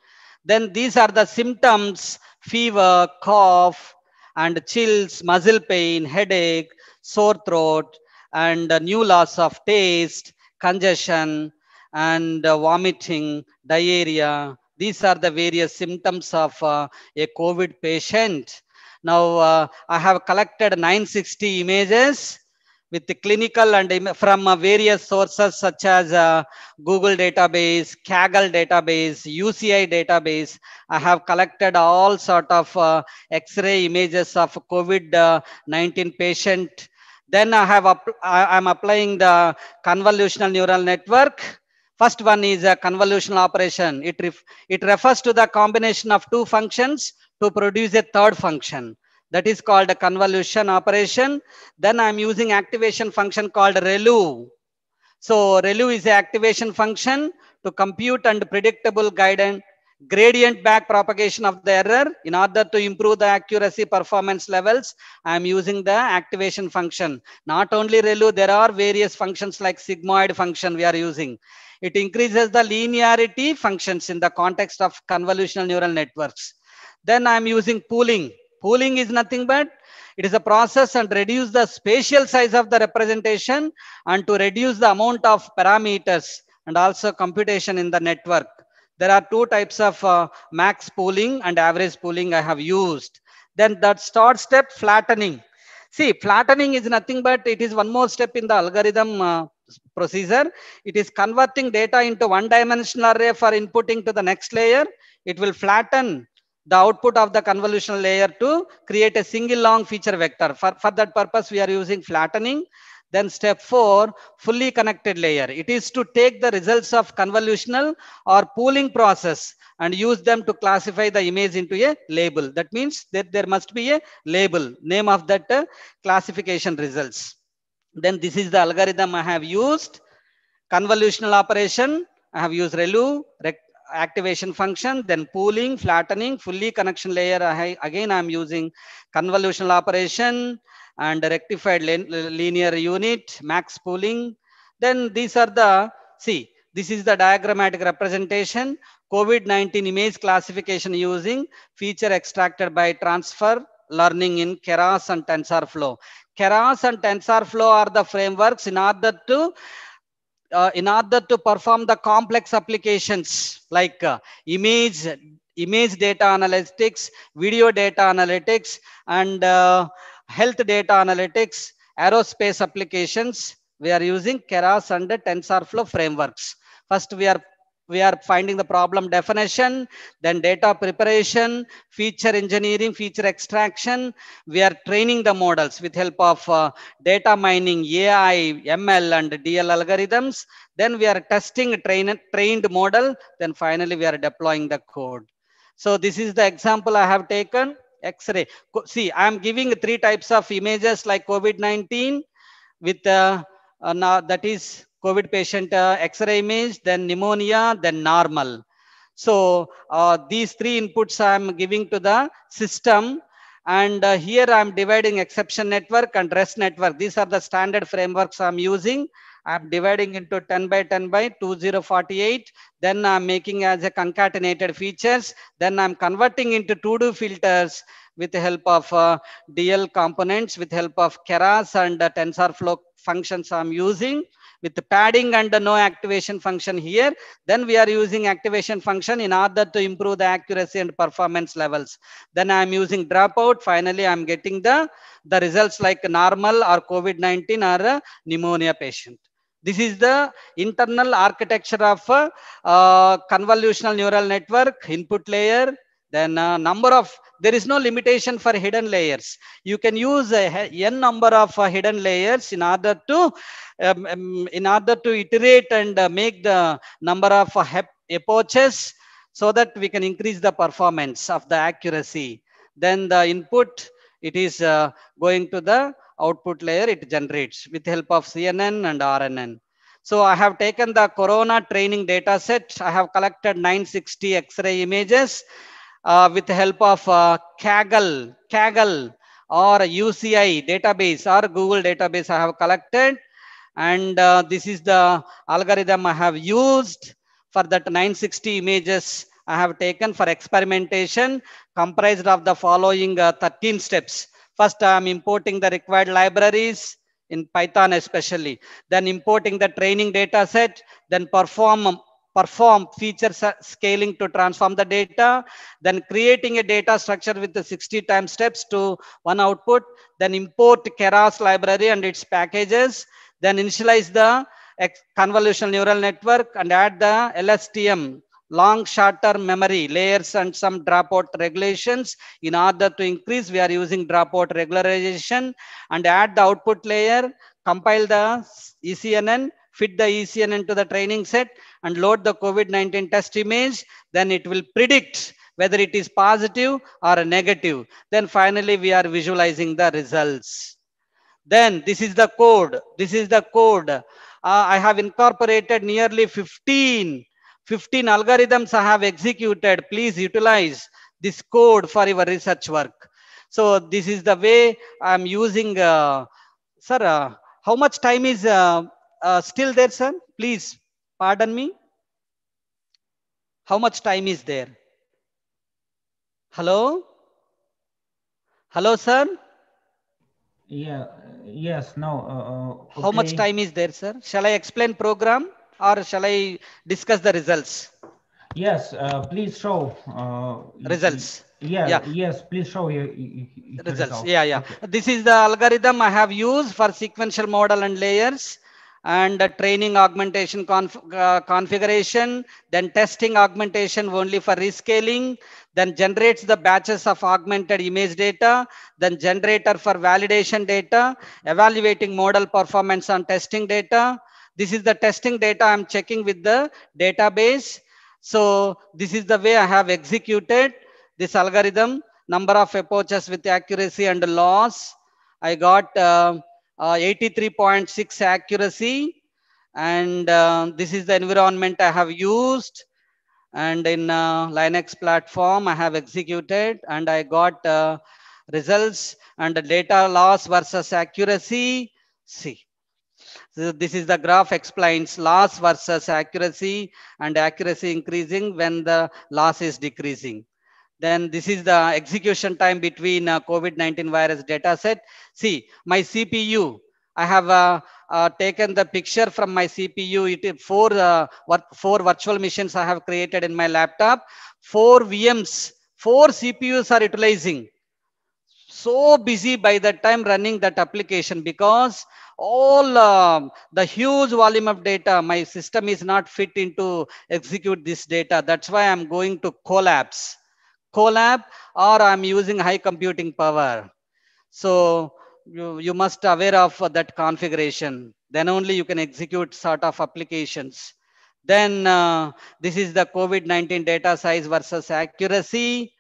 Then these are the symptoms, fever, cough, and chills, muscle pain, headache, sore throat, and uh, new loss of taste, congestion, and uh, vomiting, diarrhea. These are the various symptoms of uh, a COVID patient. Now, uh, I have collected 960 images with the clinical and from various sources such as uh, Google database, Kaggle database, UCI database. I have collected all sort of uh, X-ray images of COVID-19 patient. Then I have I am applying the convolutional neural network First one is a convolutional operation. It, ref it refers to the combination of two functions to produce a third function. That is called a convolution operation. Then I'm using activation function called ReLU. So ReLU is an activation function to compute and predictable guidance gradient back propagation of the error. In order to improve the accuracy performance levels, I am using the activation function. Not only ReLU, there are various functions like sigmoid function we are using. It increases the linearity functions in the context of convolutional neural networks. Then I am using pooling. Pooling is nothing but it is a process and reduce the spatial size of the representation and to reduce the amount of parameters and also computation in the network. There are two types of uh, max pooling and average pooling I have used. Then that start step flattening. See, flattening is nothing but it is one more step in the algorithm uh, procedure. It is converting data into one dimensional array for inputting to the next layer. It will flatten the output of the convolutional layer to create a single long feature vector. For, for that purpose, we are using flattening. Then step four, fully connected layer. It is to take the results of convolutional or pooling process and use them to classify the image into a label. That means that there must be a label, name of that uh, classification results. Then this is the algorithm I have used. Convolutional operation, I have used ReLU, activation function, then pooling, flattening, fully connection layer. I, again, I'm using convolutional operation, and rectified linear unit, max pooling. Then these are the, see, this is the diagrammatic representation, COVID-19 image classification using feature extracted by transfer learning in Keras and TensorFlow. Keras and TensorFlow are the frameworks in order to uh, in order to perform the complex applications like uh, image image data analytics, video data analytics, and uh, health data analytics, aerospace applications, we are using Keras and TensorFlow frameworks. First, we are we are finding the problem definition, then data preparation, feature engineering, feature extraction. We are training the models with help of uh, data mining, AI, ML, and DL algorithms. Then we are testing train, trained model. Then finally, we are deploying the code. So this is the example I have taken. X-ray. See, I am giving three types of images like COVID-19 with uh, uh, now that is COVID patient uh, X-ray image, then pneumonia, then normal. So uh, these three inputs I'm giving to the system. And uh, here I'm dividing exception network and rest network. These are the standard frameworks I'm using. I'm dividing into 10 by 10 by 2048. Then I'm making as a concatenated features. Then I'm converting into to-do filters with the help of uh, DL components, with help of Keras and uh, TensorFlow functions I'm using with the padding and the no activation function here. Then we are using activation function in order to improve the accuracy and performance levels. Then I'm using dropout. Finally, I'm getting the, the results like normal or COVID-19 or pneumonia patient. This is the internal architecture of a, uh, convolutional neural network, input layer, then uh, number of, there is no limitation for hidden layers. You can use n number of uh, hidden layers in order to, um, um in order to iterate and uh, make the number of uh, approaches so that we can increase the performance of the accuracy. Then the input, it is uh, going to the output layer it generates with help of CNN and RNN. So I have taken the corona training data set. I have collected 960 X-ray images uh, with the help of uh, Kaggle, Kaggle or UCI database or Google database I have collected. And uh, this is the algorithm I have used for that 960 images I have taken for experimentation comprised of the following uh, 13 steps. First, I'm importing the required libraries in Python especially, then importing the training data set, then perform perform feature scaling to transform the data, then creating a data structure with the 60 time steps to one output, then import Keras library and its packages, then initialize the convolutional neural network and add the LSTM long short term memory layers and some dropout regulations in order to increase we are using dropout regularization and add the output layer compile the ecnn fit the ecnn to the training set and load the covid-19 test image then it will predict whether it is positive or negative then finally we are visualizing the results then this is the code this is the code uh, i have incorporated nearly 15 15 algorithms I have executed. Please utilize this code for your research work. So this is the way I'm using. Uh, sir, uh, how much time is uh, uh still there, sir? Please pardon me. How much time is there? Hello? Hello, sir? Yeah, yes, no. Okay. Uh, uh, how much time is there, sir? Shall I explain program? or shall I discuss the results? Yes, uh, please show uh, results. Yeah, yeah, yes, please show your, results. results. Yeah, yeah. Okay. This is the algorithm I have used for sequential model and layers and uh, training augmentation conf uh, configuration, then testing augmentation only for rescaling, then generates the batches of augmented image data, then generator for validation data, evaluating model performance on testing data, this is the testing data I'm checking with the database. So this is the way I have executed this algorithm, number of approaches with accuracy and loss. I got 83.6 um, uh, uh, accuracy and uh, this is the environment I have used and in uh, Linux platform I have executed and I got uh, results and data loss versus accuracy. See, this is the graph explains loss versus accuracy and accuracy increasing when the loss is decreasing. Then this is the execution time between uh, COVID-19 virus data set. See, my CPU, I have uh, uh, taken the picture from my CPU. It is four, uh, four virtual machines I have created in my laptop. Four VMs, four CPUs are utilizing so busy by that time running that application because all uh, the huge volume of data, my system is not fit into execute this data. That's why I'm going to collapse. Collab or I'm using high computing power. So you, you must aware of that configuration. Then only you can execute sort of applications. Then uh, this is the COVID-19 data size versus accuracy.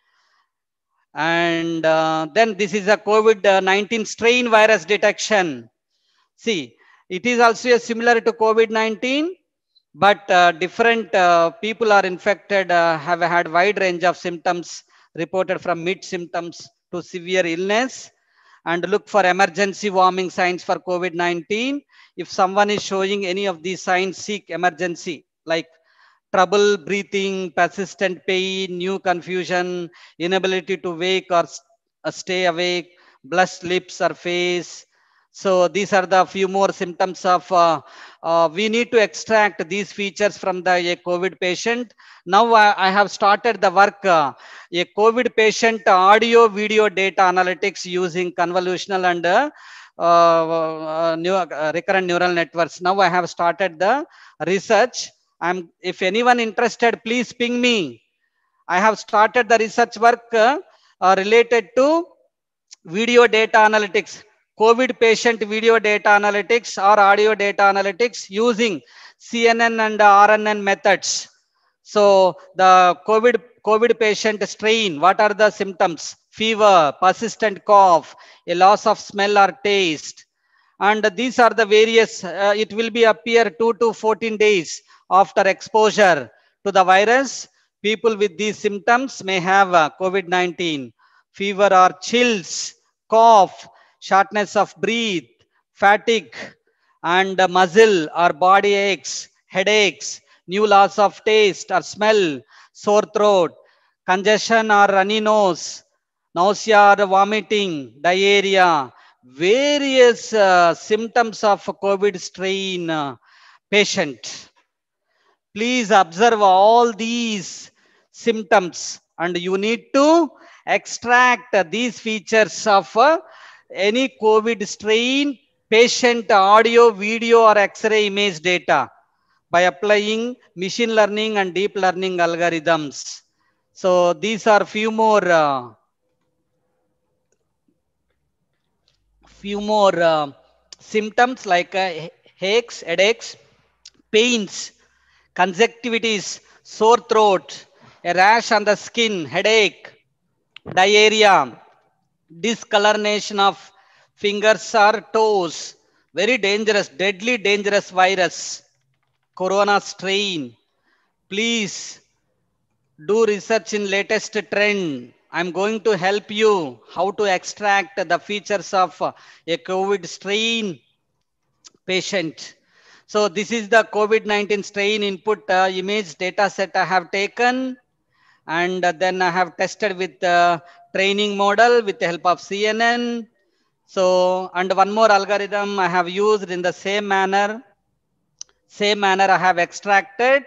And uh, then this is a COVID-19 strain virus detection. See, it is also similar to COVID-19, but uh, different uh, people are infected, uh, have had wide range of symptoms reported from mid symptoms to severe illness and look for emergency warming signs for COVID-19. If someone is showing any of these signs, seek emergency like trouble breathing, persistent pain, new confusion, inability to wake or uh, stay awake, blushed lips or face. So these are the few more symptoms of, uh, uh, we need to extract these features from the a COVID patient. Now I, I have started the work, uh, a COVID patient audio video data analytics using convolutional and uh, uh, new, recurrent neural networks. Now I have started the research I'm, if anyone interested, please ping me. I have started the research work uh, related to video data analytics, COVID patient video data analytics or audio data analytics using CNN and RNN methods. So the COVID, COVID patient strain, what are the symptoms? Fever, persistent cough, a loss of smell or taste. And these are the various, uh, it will be appear 2 to 14 days after exposure to the virus. People with these symptoms may have uh, COVID-19, fever or chills, cough, shortness of breath, fatigue, and muscle or body aches, headaches, new loss of taste or smell, sore throat, congestion or runny nose, nausea or vomiting, diarrhea, various uh, symptoms of COVID strain uh, patient. Please observe all these symptoms and you need to extract these features of uh, any COVID strain, patient audio, video or X-ray image data by applying machine learning and deep learning algorithms. So these are few more uh, few more uh, symptoms like uh, headaches, pains, conjunctivitis, sore throat, a rash on the skin, headache, diarrhea, discoloration of fingers or toes, very dangerous, deadly dangerous virus, corona strain. Please do research in latest trend. I'm going to help you how to extract the features of a COVID strain patient so this is the COVID-19 strain input uh, image data set I have taken. And uh, then I have tested with uh, training model with the help of CNN. So, and one more algorithm I have used in the same manner. Same manner I have extracted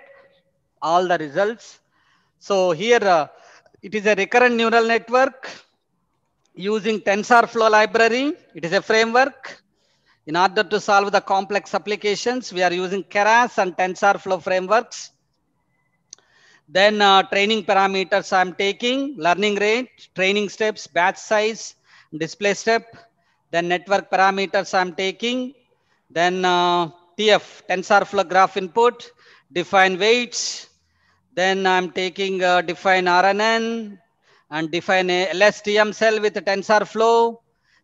all the results. So here uh, it is a recurrent neural network using TensorFlow library. It is a framework in order to solve the complex applications, we are using Keras and TensorFlow frameworks. Then uh, training parameters I'm taking, learning rate, training steps, batch size, display step, then network parameters I'm taking, then uh, TF, TensorFlow graph input, define weights, then I'm taking uh, define RNN and define a LSTM cell with TensorFlow,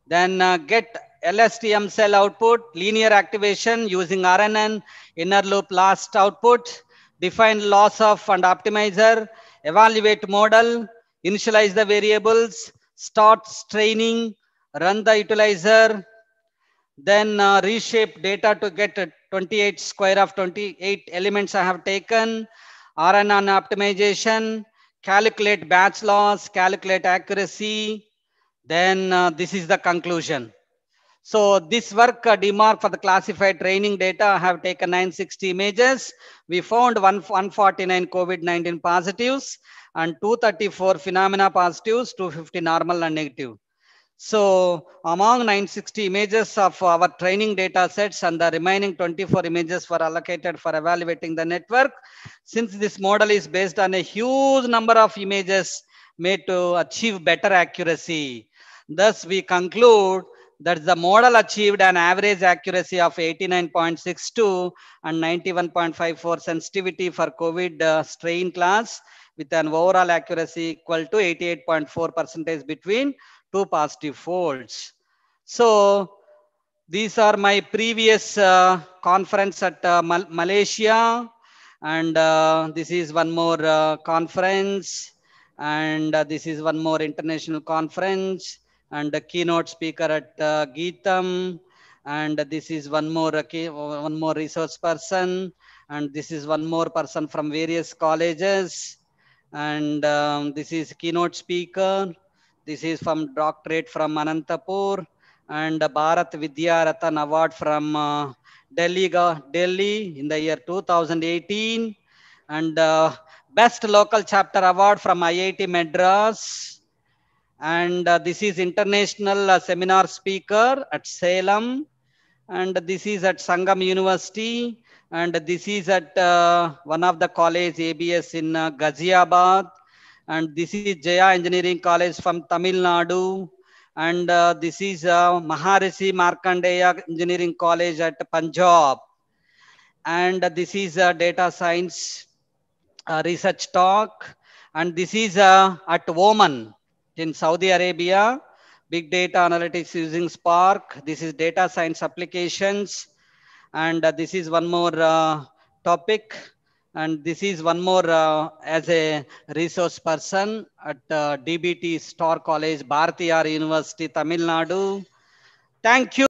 then uh, get LSTM cell output, linear activation using RNN, inner loop last output, define loss of and optimizer, evaluate model, initialize the variables, start training, run the utilizer, then uh, reshape data to get 28 square of 28 elements I have taken, RNN optimization, calculate batch loss, calculate accuracy, then uh, this is the conclusion. So this work, uh, for the classified training data, I have taken 960 images. We found 149 COVID-19 positives and 234 phenomena positives, 250 normal and negative. So among 960 images of our training data sets and the remaining 24 images were allocated for evaluating the network. Since this model is based on a huge number of images made to achieve better accuracy. Thus we conclude that the model achieved an average accuracy of 89.62 and 91.54 sensitivity for COVID uh, strain class with an overall accuracy equal to 88.4 percentage between two positive folds. So these are my previous uh, conference at uh, Mal Malaysia and uh, this is one more uh, conference and uh, this is one more international conference and the keynote speaker at uh, Geetam. And this is one more, okay, uh, uh, one more resource person. And this is one more person from various colleges. And um, this is keynote speaker. This is from doctorate from Anantapur and Bharat Vidyaratan Award from uh, Delhi, Delhi in the year 2018 and uh, Best Local Chapter Award from IIT Madras and uh, this is international uh, seminar speaker at Salem and this is at Sangam University and this is at uh, one of the college ABS in uh, Ghaziabad and this is Jaya Engineering College from Tamil Nadu and uh, this is uh, Maharishi Markandeya Engineering College at Punjab and this is a uh, data science research talk and this is at Woman in Saudi Arabia, big data analytics using Spark. This is data science applications. And uh, this is one more uh, topic. And this is one more uh, as a resource person at uh, DBT Star College, Bharatiya University, Tamil Nadu. Thank you.